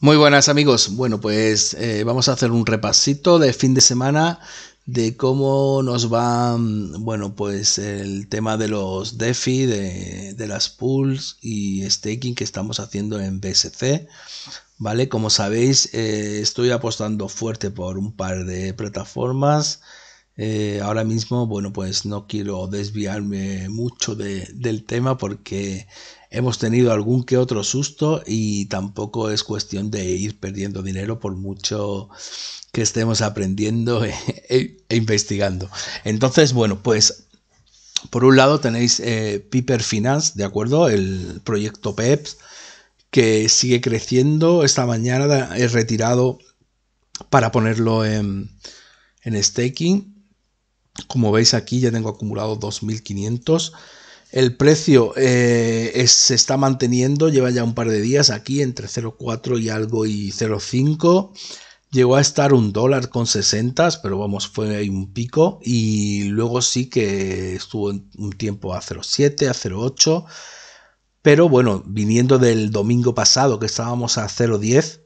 Muy buenas amigos. Bueno, pues eh, vamos a hacer un repasito de fin de semana de cómo nos va, mm, bueno, pues el tema de los DeFi, de, las pools y staking que estamos haciendo en BSC. ¿Vale? Como sabéis, eh, estoy apostando fuerte por un par de plataformas. Eh, ahora mismo, bueno, pues no quiero desviarme mucho del tema porque hemos tenido algún que otro susto y tampoco es cuestión de ir perdiendo dinero por mucho que estemos aprendiendo e, e, investigando. Entonces, bueno, pues por un lado tenéis eh, Piper Finance, ¿de acuerdo? El proyecto PEPS que sigue creciendo. Esta mañana he retirado para ponerlo en, en staking. Como veis aquí ya tengo acumulado 2500. El precio eh, se está manteniendo, lleva ya un par de días aquí entre 0,4 y algo y 0,5. Llegó a estar un dólar con 60, pero vamos, fue un pico. Y luego sí que estuvo un tiempo a 0,7, a 0,8. Pero bueno, viniendo del domingo pasado que estábamos a 0,10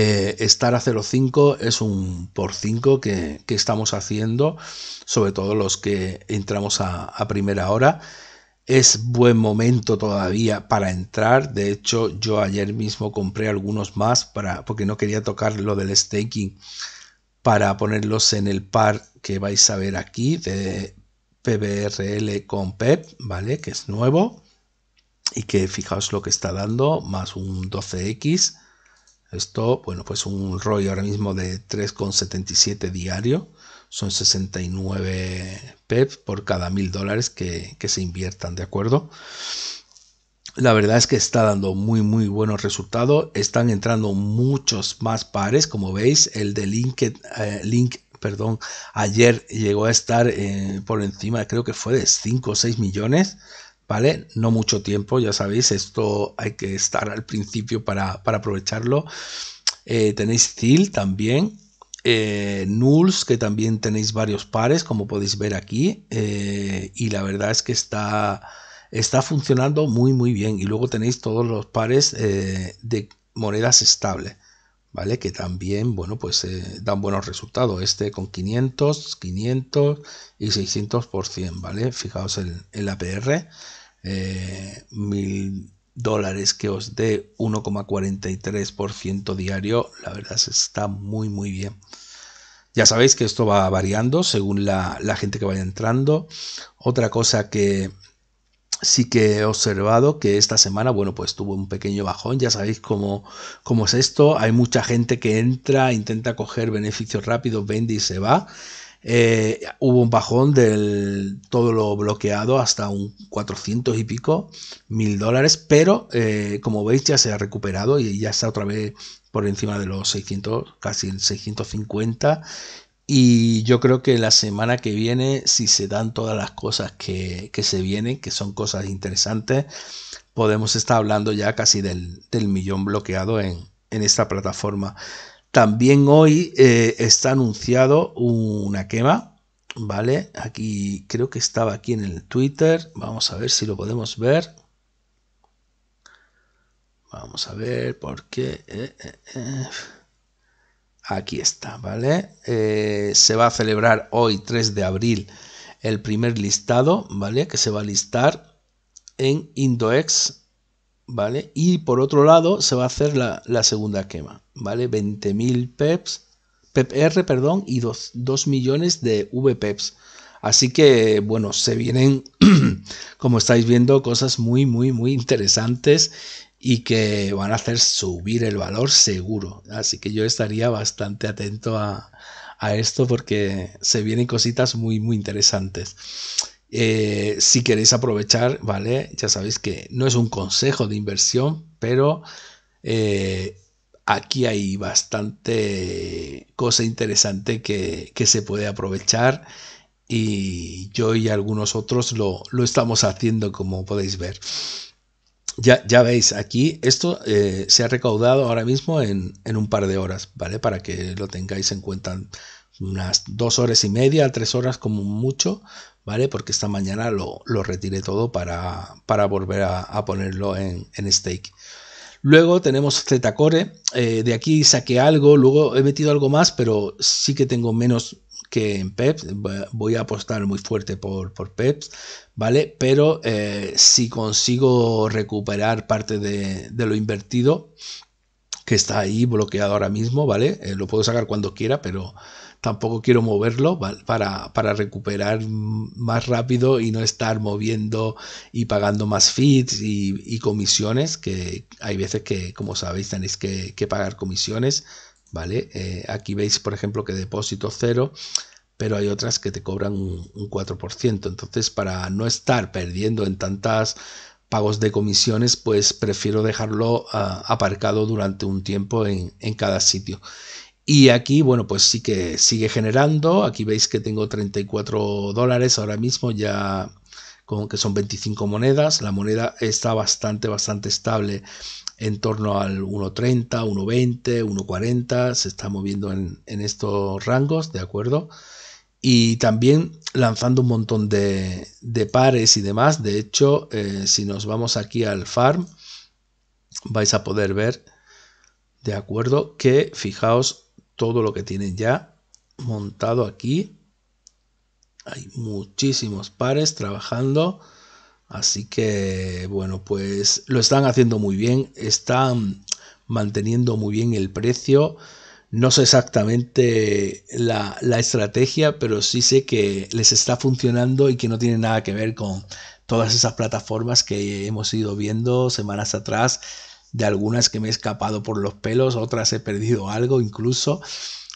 estar a 0,5 es un por 5 que, estamos haciendo, sobre todo los que entramos a, primera hora. Es buen momento todavía para entrar. De hecho, yo ayer mismo compré algunos más para, porque no quería tocar lo del staking para ponerlos en el par que vais a ver aquí de PBRL con PEP, e ¿vale? Que es nuevo y que fijaos lo que está dando, más un 12X. Esto, bueno, pues un ROI ahora mismo de 3,77 diario. Son 69 PEP por cada mil dólares que, se inviertan, ¿de acuerdo? La verdad es que está dando muy muy buenos resultados. Están entrando muchos más pares, como veis. El de LinkedIn, eh, Link, perdón, ayer llegó a estar eh, por encima, creo que fue de 5 o 6 millones no mucho tiempo, ya sabéis, esto hay que estar al principio para, aprovecharlo. Eh, tenéis Zil también, eh, NULS que también tenéis varios pares, como podéis ver aquí, eh, y la verdad es que está, está funcionando muy, muy bien. Y luego tenéis todos los pares de monedas estable, ¿Vale? Que también, bueno, pues dan buenos resultados. Este con 500, 500 y 600%, ¿vale? Fijaos en, el apr eh, mil dólares que os dé 1,43% diario, la verdad está muy muy bien. Ya sabéis que esto va variando según la, gente que vaya entrando. Otra cosa que sí que he observado que esta semana, bueno, pues tuvo un pequeño bajón, ya sabéis cómo, cómo es esto, hay mucha gente que entra, intenta coger beneficios rápidos, vende y se va, eh, hubo un bajón de todo lo bloqueado hasta un 400 y pico mil dólares, pero eh, como veis ya se ha recuperado y ya está otra vez por encima de los 600, casi en 650. Y yo creo que la semana que viene, si se dan todas las cosas que, se vienen, que son cosas interesantes, podemos estar hablando ya casi del, millón bloqueado en, en esta plataforma. También hoy eh, está anunciado una quema, ¿vale? Aquí creo que estaba aquí en el Twitter. Vamos a ver si lo podemos ver. Vamos a ver por qué. Eh, eh, aquí está, ¿vale? se va a celebrar hoy, 3 de abril, el primer listado, ¿vale? Que se va a listar en Indoex y por otro lado se va a hacer la, segunda quema, ¿vale? 20.000 PEPs, PEPR, perdón, y 2, millones de VPEPs. Así que, bueno, se vienen, como estáis viendo, cosas muy, muy, muy interesantes y que van a hacer subir el valor seguro. Así que yo estaría bastante atento a, a esto porque se vienen cositas muy, muy interesantes. Eh, si queréis aprovechar, ¿vale? Ya sabéis que no es un consejo de inversión, pero eh, aquí hay bastante cosa interesante que, se puede aprovechar y yo y algunos otros lo, estamos haciendo, como podéis ver. Ya, ya, veis, aquí esto eh, se ha recaudado ahora mismo en, en, un par de horas, ¿vale? Para que lo tengáis en cuenta unas dos horas y media, tres horas como mucho, ¿vale? Porque esta mañana lo, retiré todo para, volver a, ponerlo en, stake. Luego tenemos Z-Core, eh, de aquí saqué algo, luego he metido algo más, pero sí que tengo menos que en PEPS, voy a apostar muy fuerte por, PEPS, ¿vale? Pero eh, si consigo recuperar parte de, de lo invertido, que está ahí bloqueado ahora mismo, ¿vale? Eh, lo puedo sacar cuando quiera, pero tampoco quiero moverlo para, para, recuperar más rápido y no estar moviendo y pagando más feeds y, comisiones, que hay veces que, como sabéis, tenéis que, que pagar comisiones, ¿vale? Eh, aquí veis, por ejemplo, que depósito cero, pero hay otras que te cobran un 4%. Entonces, para no estar perdiendo en tantas pagos de comisiones, pues prefiero dejarlo ah, aparcado durante un tiempo en, cada sitio. Y aquí, bueno, pues sí que sigue generando. Aquí veis que tengo 34 dólares ahora mismo, ya con que son 25 monedas. La moneda está bastante, bastante estable en torno al 1.30, 1.20, 1.40. Se está moviendo en estos rangos, ¿de acuerdo? y también lanzando un montón de, pares y demás. De hecho, eh, si nos vamos aquí al farm, vais a poder ver, de acuerdo, que fijaos todo lo que tienen ya montado aquí. Hay muchísimos pares trabajando. Así que, bueno, pues lo están haciendo muy bien. Están manteniendo muy bien el precio. No sé exactamente la, estrategia, pero sí sé que les está funcionando y que no tiene nada que ver con todas esas plataformas que hemos ido viendo semanas atrás, de algunas que me he escapado por los pelos, otras he perdido algo incluso,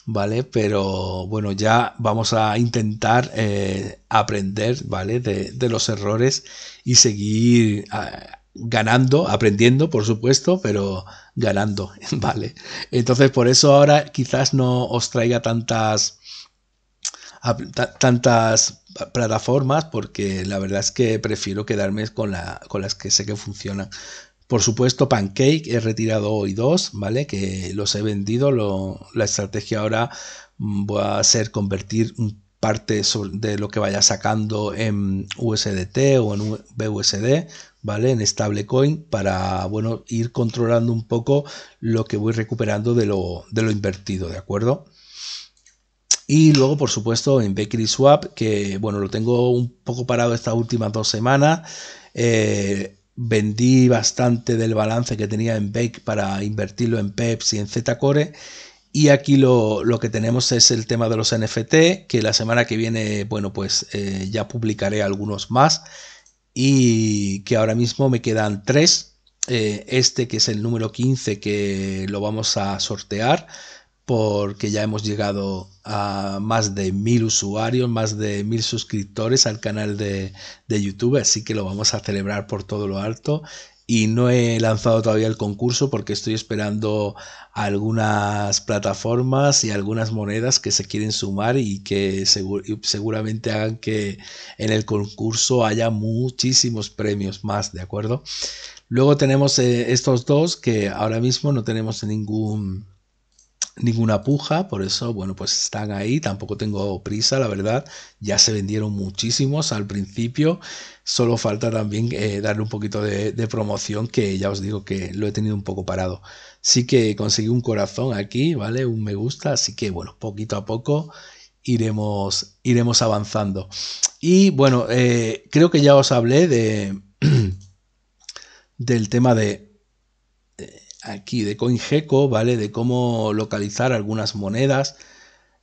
¿vale? Pero bueno, ya vamos a intentar eh, aprender, ¿vale? De, los errores y seguir ah, ganando, aprendiendo, por supuesto, pero ganando, ¿vale? Entonces, por eso ahora quizás no os traiga tantas tantas plataformas porque la verdad es que prefiero quedarme con, con las que sé que funcionan. Por supuesto, Pancake, he retirado hoy dos, ¿vale? Que los he vendido. la estrategia ahora mm, va a ser convertir parte de lo que vaya sacando en USDT o en BUSD, ¿vale? En stablecoin para, bueno, ir controlando un poco lo que voy recuperando de lo, de lo invertido, ¿de acuerdo? Y luego, por supuesto, en Bakery Swap, que bueno, lo tengo un poco parado estas últimas dos semanas. Eh, vendí bastante del balance que tenía en Bake para invertirlo en Peps y en Zcore. Y aquí lo, que tenemos es el tema de los NFT, que la semana que viene, bueno, pues eh, ya publicaré algunos más y que ahora mismo me quedan tres. Eh, este que es el número 15 que lo vamos a sortear porque ya hemos llegado a más de mil usuarios, más de mil suscriptores al canal de, de, YouTube, así que lo vamos a celebrar por todo lo alto y no he lanzado todavía el concurso porque estoy esperando algunas plataformas y algunas monedas que se quieren sumar y que seguramente hagan que en el concurso haya muchísimos premios más, ¿de acuerdo? Luego tenemos eh, estos dos que ahora mismo no tenemos ningún ninguna puja, por eso, bueno, pues están ahí, tampoco tengo prisa, la verdad, ya se vendieron muchísimos al principio, solo falta también eh, darle un poquito de, promoción, que ya os digo que lo he tenido un poco parado. Sí que conseguí un corazón aquí, ¿vale? Un me gusta, así que bueno, poquito a poco iremos, iremos avanzando. Y bueno, eh, creo que ya os hablé de... del tema de aquí de CoinGecko, ¿vale? De cómo localizar algunas monedas.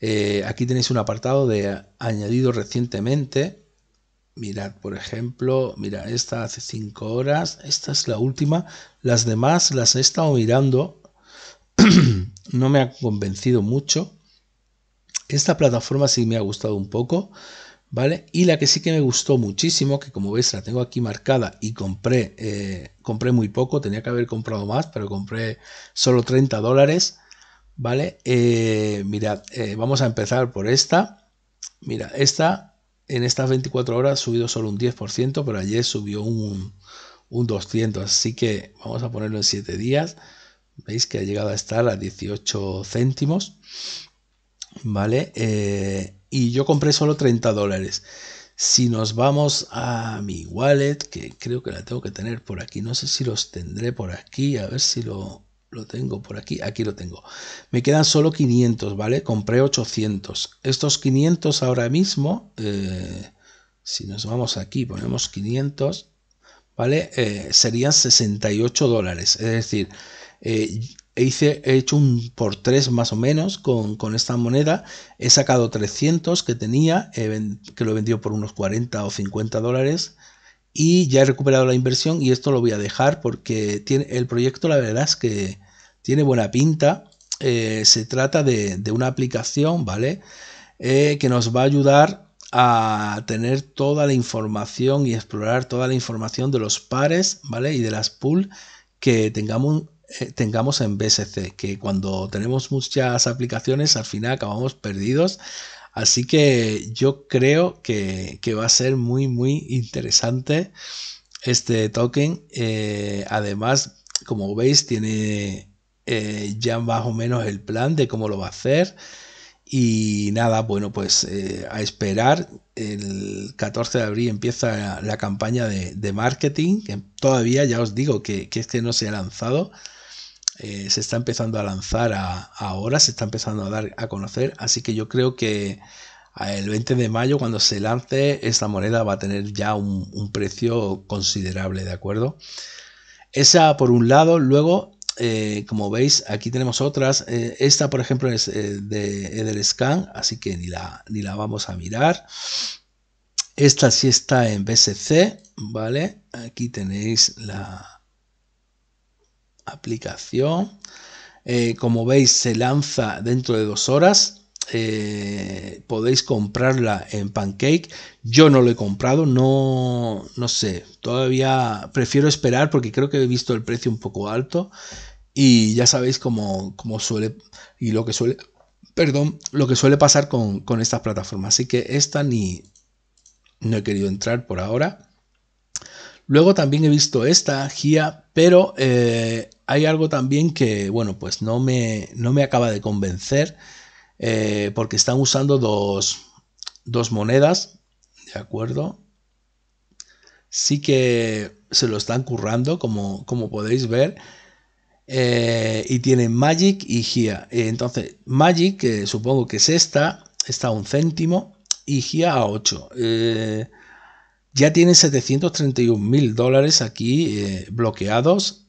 Eh, aquí tenéis un apartado de añadido recientemente. Mirad, por ejemplo, mira, esta hace 5 horas, esta es la última. Las demás las he estado mirando. no me ha convencido mucho. Esta plataforma sí me ha gustado un poco. ¿vale? Y la que sí que me gustó muchísimo, que como veis la tengo aquí marcada y compré, eh, compré muy poco, tenía que haber comprado más, pero compré solo 30 dólares, ¿vale? Eh, mirad, eh, vamos a empezar por esta. Mira, esta en estas 24 horas ha subido solo un 10%, pero ayer subió un, un 200, así que vamos a ponerlo en 7 días. Veis que ha llegado a estar a 18 céntimos. ¿Vale? y yo compré solo 30 dólares. Si nos vamos a mi wallet, que creo que la tengo que tener por aquí, no sé si los tendré por aquí, a ver si lo, tengo por aquí, aquí lo tengo. Me quedan solo 500, ¿vale? Compré 800. Estos 500 ahora mismo, eh, si nos vamos aquí, ponemos 500, ¿vale? Eh, serían 68 dólares. Es decir, eh, he hecho un por tres más o menos con, esta moneda. He sacado 300 que tenía, que lo he vendido por unos 40 o 50 dólares. Y ya he recuperado la inversión y esto lo voy a dejar porque tiene, el proyecto la verdad es que tiene buena pinta. Eh, se trata de, una aplicación, ¿vale? Eh, que nos va a ayudar a tener toda la información y explorar toda la información de los pares, ¿vale? Y de las pools que tengamos eh, tengamos en BSC, que cuando tenemos muchas aplicaciones al final acabamos perdidos. Así que yo creo que, va a ser muy, muy interesante este token. Eh, además, como veis, tiene eh, ya más o menos el plan de cómo lo va a hacer. Y nada, bueno, pues eh, a esperar. El 14 de abril empieza la, campaña de, marketing, que todavía ya os digo que, que es que no se ha lanzado. Eh, se está empezando a lanzar ahora, se está empezando a dar a conocer. Así que yo creo que el 20 de mayo, cuando se lance, esta moneda va a tener ya un precio considerable, ¿de acuerdo? Esa por un lado, luego eh, como veis, aquí tenemos otras. Eh, esta, por ejemplo, es eh, de de scan así que ni la, ni la vamos a mirar. Esta sí está en BSC, ¿vale? Aquí tenéis la aplicación. como veis, se lanza dentro de dos horas. Eh, podéis comprarla en Pancake. Yo no lo he comprado, no, no sé, todavía prefiero esperar porque creo que he visto el precio un poco alto y ya sabéis cómo, suele y lo que suele, perdón, lo que suele pasar con, con estas plataformas. Así que esta ni no he querido entrar por ahora. Luego también he visto esta GIA, pero eh, hay algo también que, bueno, pues no me, no me acaba de convencer. Eh, porque están usando dos, monedas, ¿de acuerdo? Sí que se lo están currando, como, como podéis ver. Eh, y tienen Magic y Gia. Eh, entonces, Magic, que supongo que es esta, está a un céntimo y Gia a 8. ya tienen 731 mil dólares aquí bloqueados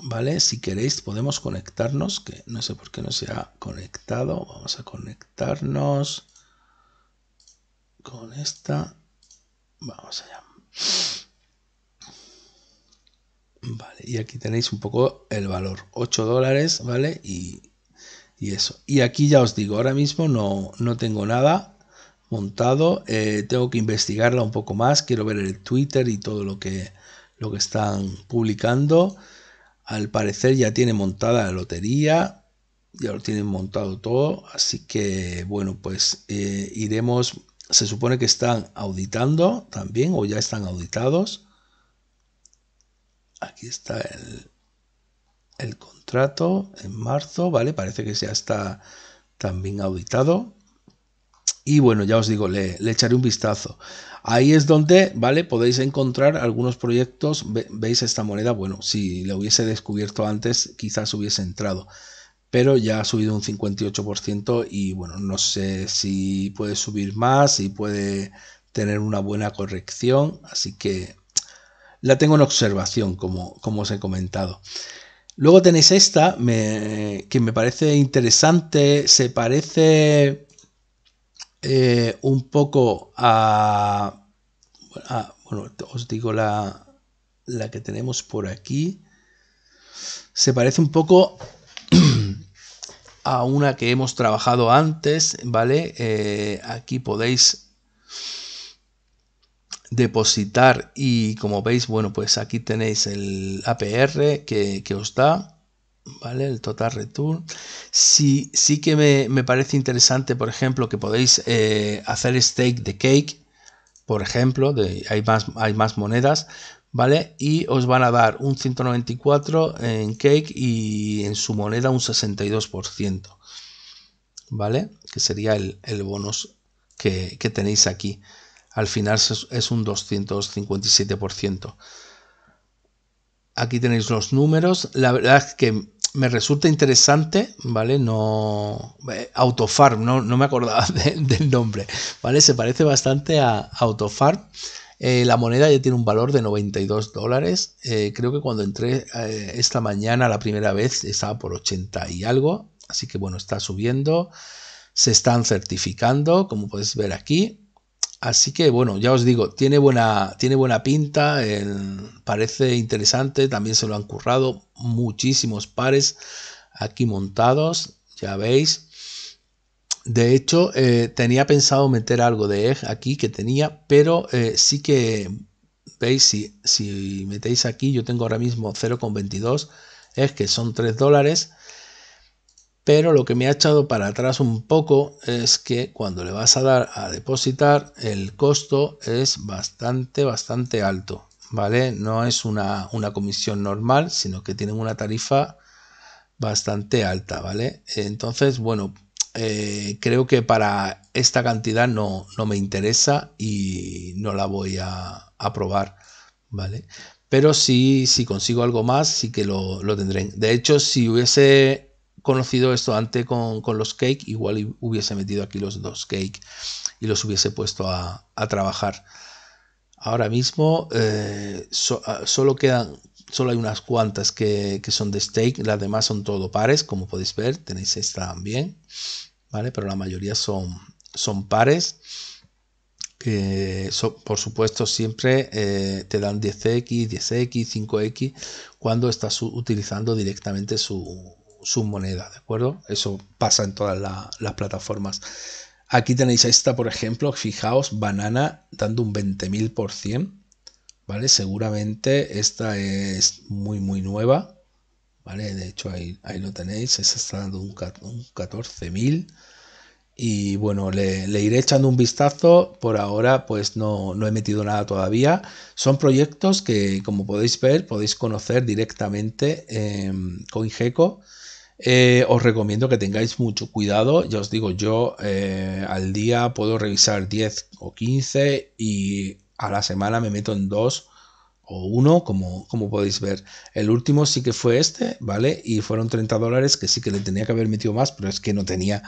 ¿Vale? Si queréis podemos conectarnos, que no sé por qué no se ha conectado. Vamos a conectarnos con esta. Vamos allá. Vale, y aquí tenéis un poco el valor. 8 dólares, ¿vale? Y, eso. Y aquí ya os digo, ahora mismo no, tengo nada montado. Eh, tengo que investigarla un poco más. Quiero ver el Twitter y todo lo que, lo que están publicando. Al parecer ya tiene montada la lotería, ya lo tienen montado todo, así que bueno, pues eh, iremos, se supone que están auditando también o ya están auditados. Aquí está el, el contrato en marzo, ¿vale? Parece que ya está también auditado. Y bueno, ya os digo, le, echaré un vistazo. Ahí es donde, ¿vale? Podéis encontrar algunos proyectos. ¿Veis esta moneda? Bueno, si la hubiese descubierto antes, quizás hubiese entrado pero ya ha subido un 58% y bueno, no sé si puede subir más, si puede tener una buena corrección, así que la tengo en observación, como, como os he comentado. Luego tenéis esta, que me parece interesante, se parece eh, un poco a, Bueno, os digo la, la que tenemos por aquí. Se parece un poco a una que hemos trabajado antes, ¿vale? Eh, aquí podéis depositar y como veis, bueno, pues aquí tenéis el APR que, que os da. ¿vale? El total return. Sí, sí que me, parece interesante, por ejemplo, que podéis eh, hacer stake de cake, por ejemplo, hay, más, hay más monedas, ¿vale? Y os van a dar un 194 en cake y en su moneda un 62%, ¿vale? Que sería el, bonus que, que, tenéis aquí. Al final es un 257%. Aquí tenéis los números. La verdad es que me resulta interesante, ¿vale? No. Eh, Autofarm, no, no me acordaba del nombre, ¿vale? Se parece bastante a Autofarm. Eh, la moneda ya tiene un valor de 92 dólares. Eh, creo que cuando entré esta mañana la primera vez estaba por 80 y algo. Así que bueno, está subiendo. Se están certificando, como puedes ver aquí. Así que bueno, ya os digo, tiene buena, tiene buena pinta, parece interesante, también se lo han currado muchísimos pares aquí montados, ya veis. De hecho, eh, tenía pensado meter algo de e aquí que tenía, pero eh, sí que, veis, si, metéis aquí, yo tengo ahora mismo 0,22 es que son 3 dólares, pero lo que me ha echado para atrás un poco es que cuando le vas a dar a depositar el costo es bastante bastante alto vale no es una, una comisión normal sino que tienen una tarifa bastante alta vale entonces bueno eh, creo que para esta cantidad no, no, me interesa y no la voy a, aprobar probar vale pero si, si consigo algo más sí que lo, lo tendré de hecho si hubiese conocido esto antes con, los cake, igual hubiese metido aquí los dos cake y los hubiese puesto a, trabajar. Ahora mismo eh, ah, solo quedan, solo hay unas cuantas que, son de stake, las demás son todo pares, como podéis ver, tenéis esta también, ¿vale? Pero la mayoría son, son pares. Que por supuesto siempre eh, te dan 10x, 10x, 5x cuando estás utilizando directamente su, su moneda, ¿de acuerdo? Eso pasa en todas las plataformas. Aquí tenéis esta, por ejemplo, fijaos, banana dando un 20.000%, ¿vale? Seguramente esta es muy, muy nueva, ¿vale? De hecho, ahí, lo tenéis, esta está dando un, 14.000. Y bueno, le, iré echando un vistazo. Por ahora, pues no, no, he metido nada todavía. Son proyectos que, como podéis ver, podéis conocer directamente en em, CoinGecko. Eh, os recomiendo que tengáis mucho cuidado. Ya os digo, yo eh, al día puedo revisar 10 o 15 y a la semana me meto en 2 o 1, como, como podéis ver. El último sí que fue este, ¿vale? Y fueron 30 dólares que sí que le tenía que haber metido más, pero es que no tenía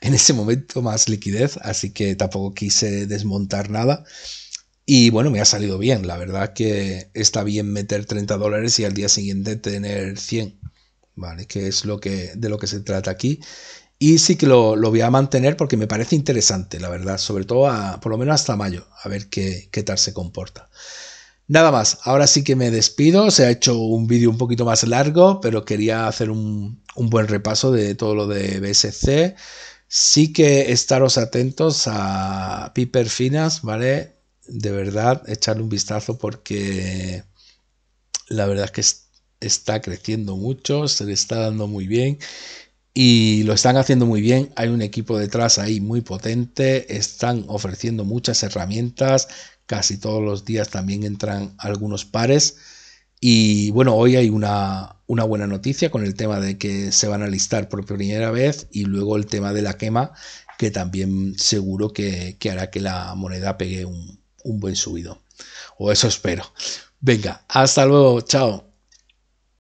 en ese momento más liquidez, así que tampoco quise desmontar nada. Y bueno, me ha salido bien, la verdad que está bien meter 30 dólares y al día siguiente tener 100. ¿vale? Que es lo que, de lo que se trata aquí. Y sí que lo, voy a mantener porque me parece interesante, la verdad, sobre todo por lo menos hasta mayo, a ver qué, qué tal se comporta. Nada más, ahora sí que me despido, se ha hecho un vídeo un poquito más largo, pero quería hacer un, un buen repaso de todo lo de BSC. Sí que estaros atentos a Piper Finas, ¿vale? De verdad, echarle un vistazo porque la verdad es que está creciendo mucho, se le está dando muy bien y lo están haciendo muy bien. Hay un equipo detrás ahí muy potente, están ofreciendo muchas herramientas, casi todos los días también entran algunos pares. Y bueno, hoy hay una, buena noticia con el tema de que se van a listar por primera vez y luego el tema de la quema, que también seguro que, hará que la moneda pegue un buen subido. O eso espero. Venga, hasta luego, chao.